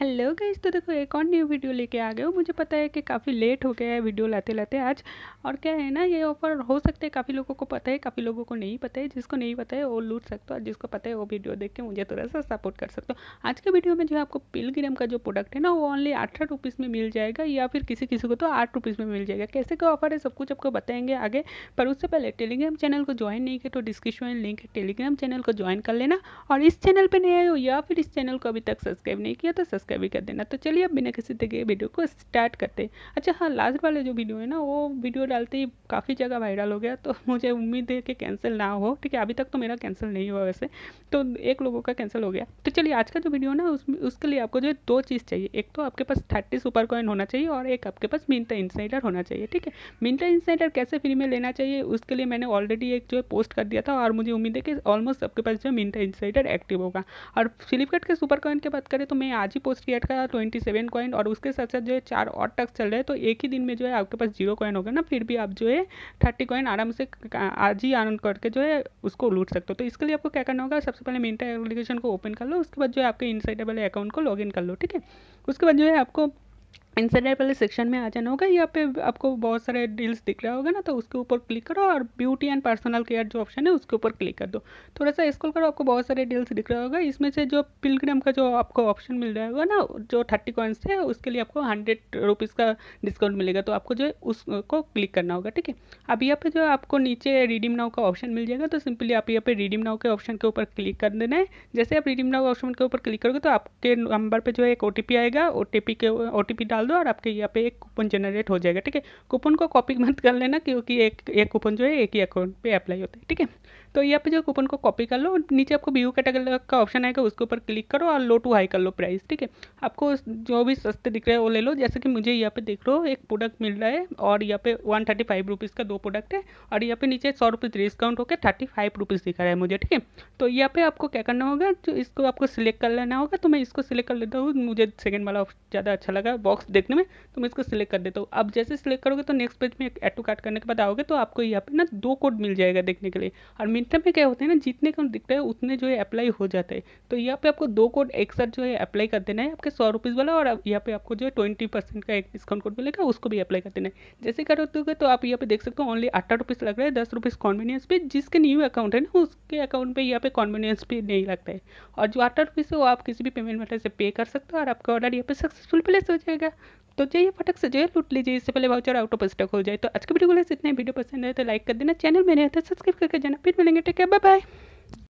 hello guys तो देखो एक और न्यू वीडियो लेके आ गए हो मुझे पता है कि काफ़ी लेट हो गया है वीडियो लाते लाते आज और क्या है ना ये ऑफर हो सकता है काफ़ी लोगों को पता है काफ़ी लोगों को नहीं पता है जिसको नहीं पता है वो लूट सकते हो और जिसको पता है वो वीडियो देख के मुझे थोड़ा सा सपोर्ट कर सकते हो आज के वीडियो में जो है आपको पिलग्राम का जो प्रोडक्ट है ना वो ओनली आठ रुपीज़ में मिल जाएगा या फिर किसी किसी को तो आठ रुपीज़ में मिल जाएगा कैसे का ऑफर है सब कुछ आपको बताएंगे आगे पर उससे पहले टेलीग्राम चैनल को ज्वाइन नहीं किया तो डिस्क्रिप्शन लिंक है टेलीग्राम चैनल को ज्वाइन कर लेना और इस चैनल पर नहीं आए हो या फिर इस चैनल को अभी तक सब्सक्राइब नहीं किया तो सब्सक्राइब सब्सक्राइब भी कर देना तो चलिए अब बिना किसी तक वीडियो को स्टार्ट करते हैं अच्छा हाँ लास्ट वाला जो वीडियो है ना वो वीडियो डालते ही काफ़ी जगह वायरल हो गया तो मुझे उम्मीद है कि कैंसिल ना हो ठीक है अभी तक तो मेरा कैंसिल नहीं हुआ वैसे तो एक लोगों का कैंसिल हो गया तो चलिए आज का जो वीडियो ना उसके लिए आपको जो दो चीज़ चाहिए एक तो आपके पास थर्टी सुपर कॉइन होना चाहिए और एक आपके पास मिनटा इंसाइडर होना चाहिए ठीक है मिनटा इंसाइडर कैसे फ्री में लेना चाहिए उसके लिए मैंने ऑलरेडी एक जो है पोस्ट कर दिया था और मुझे उम्मीद है कि ऑलमोस्ट सबके पास जो मिनटा इंसाइडर एक्टिव होगा और फ्लिपकार्ट के सुपर कॉइन की बात करें तो मैं आज ही पोस्ट फर्स्ट ईयर का ट्वेंटी सेवन कॉइन और उसके साथ साथ जो है चार और टक्स चल रहे हैं तो एक ही दिन में जो है आपके पास जीरो कॉइन होगा ना फिर भी आप जो है थर्टी कॉइन आराम से आज ही आनंद करके जो है उसको लूट सकते हो तो इसके लिए आपको क्या करना होगा सबसे पहले मिनटा एप्लीकेशन को ओपन कर लो उसके बाद जो है आपके इनसाइड वाले अकाउंट को इन कर लो ठीक है उसके बाद जो है आपको इंसर्ट पहले सेक्शन में आ जाना होगा यहाँ पे आपको बहुत सारे डील्स दिख रहा होगा ना तो उसके ऊपर क्लिक करो और ब्यूटी एंड पर्सनल केयर जो ऑप्शन है उसके ऊपर क्लिक कर दो थोड़ा सा स्क्रॉल करो आपको बहुत सारे डील्स दिख रहा होगा इसमें से जो पिलग्राम का जो आपको ऑप्शन मिल रहा होगा ना जो थर्टी कॉइन्स है उसके लिए आपको हंड्रेड रुपीज़ का डिस्काउंट मिलेगा तो आपको जो है उसको क्लिक करना होगा ठीक है अब यहाँ पे जो आपको नीचे रिडीम नाव का ऑप्शन मिल जाएगा तो सिंपली आप यहाँ पे रिडीम नाव के ऑप्शन के ऊपर क्लिक कर देना है जैसे आप रिडीम नाव ऑप्शन के ऊपर क्लिक करोगे तो आपके नंबर पर जो है एक ओ आएगा ओ के ओ डाल दो और आपके यहाँ पे एक कूपन जनरेट हो जाएगा ठीक है कूपन को कॉपी मत कर लेना क्योंकि एक एक कूपन जो है एक ही अकाउंट पे अप्लाई होता है ठीक है तो यहाँ पे जो कूपन को कॉपी कर लो नीचे आपको बी यू कैटेगरी का ऑप्शन आएगा उसके ऊपर क्लिक करो और लो टू हाई कर लो प्राइस ठीक है आपको जो भी सस्ते दिख रहे हैं वो ले लो जैसे कि मुझे यहाँ पे देख लो एक प्रोडक्ट मिल रहा है और यहाँ पे वन थर्टी फाइव रुपीज़ का दो प्रोडक्ट है और यहाँ पे नीचे सौ रुपीज़ डिस्काउंट होकर थर्टी फाइव रुपीज़ दिखा रहा है मुझे ठीक है तो यहाँ पे आपको क्या करना होगा जो इसको आपको सिलेक्ट कर लेना होगा तो मैं इसको सिलेक्ट कर लेता हूँ मुझे सेकेंड वाला ज़्यादा अच्छा लगा बॉक्स देखने में तो मैं इसको सिलेक्ट कर देता हूँ अब जैसे सिलेक्ट करोगे तो नेक्स्ट पेज में एक एटू कार्ड करने के बाद आओगे तो आपको यहाँ पे ना दो कोड मिल जाएगा देखने के लिए और मिनटम में क्या होता है ना जितने कम दिखते हैं उतने जो है अप्लाई हो जाता है तो यहाँ पे आपको दो कोड एक साथ जो है अप्लाई कर देना है आपके सौ रुपीज़ वाला और यहाँ पे आपको जो है ट्वेंटी परसेंट का एक डिस्काउंट कोड मिलेगा उसको भी अप्लाई कर देना है जैसे कर दोगे तो आप यहाँ पे देख सकते हो ओनली अठारह रुपीज़ लग रहा है दस रुपीज़ कॉन्वीनियंस पे जिसके न्यू अकाउंट है ना उसके अकाउंट पर यहाँ पे कॉन्वीनियंस भी नहीं लगता है और जो अठारह रुपीज़ है वो आप किसी भी पेमेंट मेटर से पे कर सकते हो और आपका ऑर्डर यहाँ पे सक्सेसफुल प्लेस हो जाएगा तो जाइए फटक से जो है लूट लीजिए इससे पहले वाउचर आउट ऑफ स्टॉक हो जाए तो आज के वीडियो को इतना वीडियो पसंद है तो लाइक कर देना चैनल में नहीं सब्सक्राइब तो करके जाना फिर मिलेंगे ठीक है बाय बाय